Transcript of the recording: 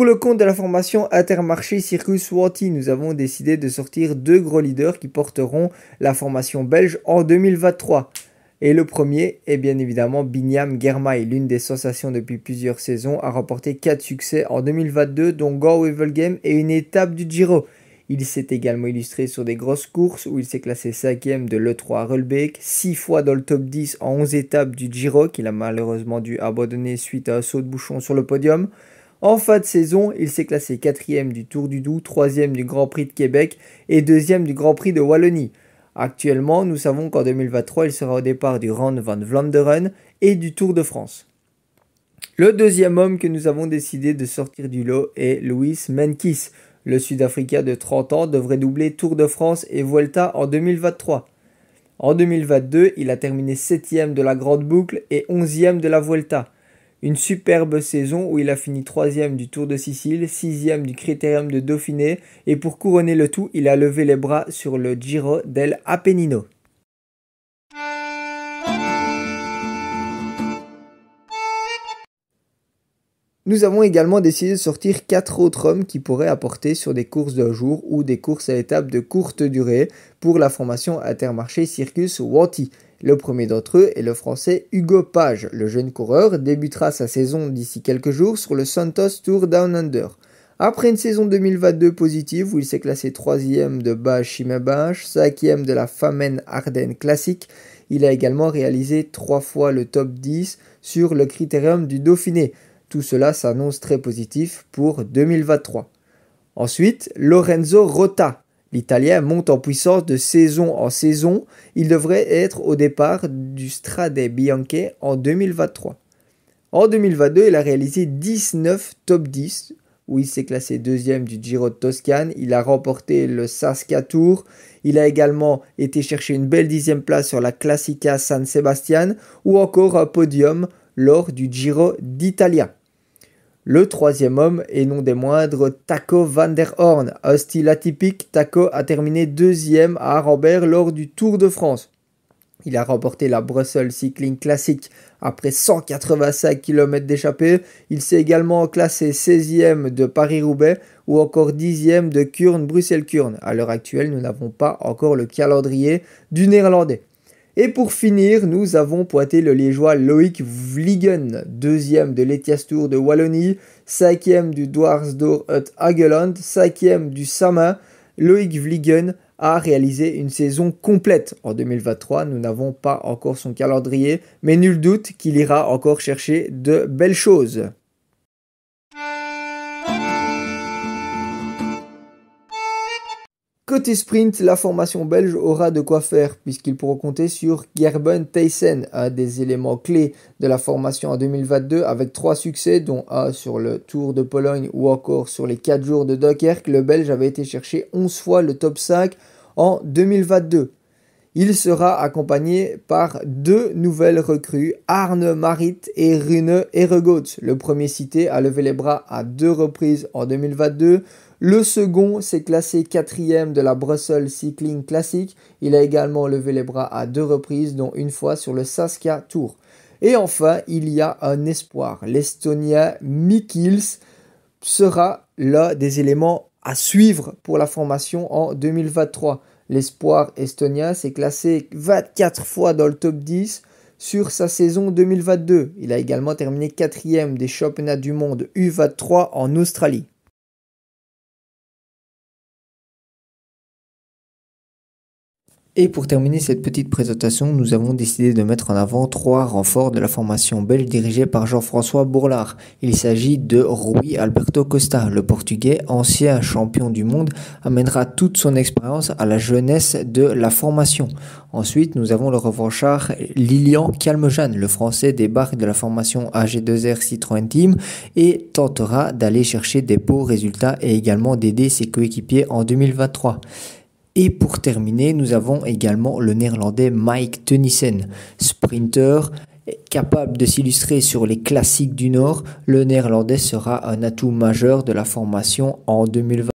Pour le compte de la formation Intermarché Circus wanty nous avons décidé de sortir deux gros leaders qui porteront la formation belge en 2023. Et le premier est bien évidemment Binyam Germay, l'une des sensations depuis plusieurs saisons, a remporté 4 succès en 2022, dont Gore Game et une étape du Giro. Il s'est également illustré sur des grosses courses où il s'est classé 5ème de l'E3 à Rulbeek, 6 fois dans le top 10 en 11 étapes du Giro qu'il a malheureusement dû abandonner suite à un saut de bouchon sur le podium. En fin de saison, il s'est classé quatrième du Tour du Doubs, troisième du Grand Prix de Québec et deuxième du Grand Prix de Wallonie. Actuellement, nous savons qu'en 2023, il sera au départ du Rand van Vlaanderen et du Tour de France. Le deuxième homme que nous avons décidé de sortir du lot est Louis Menkis. Le Sud-Africain de 30 ans devrait doubler Tour de France et Vuelta en 2023. En 2022, il a terminé 7 de la Grande Boucle et 11 e de la Vuelta. Une superbe saison où il a fini troisième du Tour de Sicile, sixième du Critérium de Dauphiné, et pour couronner le tout, il a levé les bras sur le Giro del Apennino. Nous avons également décidé de sortir quatre autres hommes qui pourraient apporter sur des courses de jour ou des courses à étapes de courte durée pour la formation Intermarché Circus Wanty. Le premier d'entre eux est le français Hugo Page. Le jeune coureur débutera sa saison d'ici quelques jours sur le Santos Tour Down Under. Après une saison 2022 positive où il s'est classé 3e de Bashima cinquième 5e de la Famen Ardennes Classique, il a également réalisé trois fois le top 10 sur le critérium du Dauphiné. Tout cela s'annonce très positif pour 2023. Ensuite, Lorenzo Rota. L'Italien monte en puissance de saison en saison. Il devrait être au départ du Strade Bianche en 2023. En 2022, il a réalisé 19 top 10, où il s'est classé deuxième du Giro de Toscane. Il a remporté le Saskia Tour. Il a également été chercher une belle dixième place sur la Classica San Sebastian ou encore un podium lors du Giro d'Italia. Le troisième homme, et non des moindres, Taco van der Horn. Un style atypique, Taco a terminé deuxième à Arambert lors du Tour de France. Il a remporté la Brussels Cycling Classic après 185 km d'échappée. Il s'est également classé 16e de Paris-Roubaix ou encore 10e de kurn bruxelles kurn À l'heure actuelle, nous n'avons pas encore le calendrier du Néerlandais. Et pour finir, nous avons pointé le liégeois Loïc Vliegen, deuxième de Tour de Wallonie, cinquième du Dwarsdor Hut Hageland, cinquième du Sama. Loïc Vliegen a réalisé une saison complète en 2023. Nous n'avons pas encore son calendrier, mais nul doute qu'il ira encore chercher de belles choses. Côté sprint, la formation belge aura de quoi faire puisqu'ils pourront compter sur Gerben tyson un des éléments clés de la formation en 2022 avec trois succès dont un sur le Tour de Pologne ou encore sur les 4 jours de Dunkerque. Le Belge avait été cherché 11 fois le top 5 en 2022. Il sera accompagné par deux nouvelles recrues, Arne Marit et Rune Erregaut. Le premier cité a levé les bras à deux reprises en 2022 le second s'est classé quatrième de la Brussels Cycling Classic. Il a également levé les bras à deux reprises, dont une fois sur le Saskia Tour. Et enfin, il y a un espoir. L'Estonien Mikils sera l'un des éléments à suivre pour la formation en 2023. L'espoir estonien s'est classé 24 fois dans le top 10 sur sa saison 2022. Il a également terminé quatrième des championnats du monde U23 en Australie. Et pour terminer cette petite présentation, nous avons décidé de mettre en avant trois renforts de la formation belge dirigée par Jean-François Bourlard. Il s'agit de Rui Alberto Costa, le portugais, ancien champion du monde, amènera toute son expérience à la jeunesse de la formation. Ensuite, nous avons le revanchard Lilian Calmejane, le français débarque de la formation AG2R Citroën Team et tentera d'aller chercher des beaux résultats et également d'aider ses coéquipiers en 2023. Et pour terminer, nous avons également le néerlandais Mike Tennyson, sprinter capable de s'illustrer sur les classiques du Nord, le néerlandais sera un atout majeur de la formation en 2020.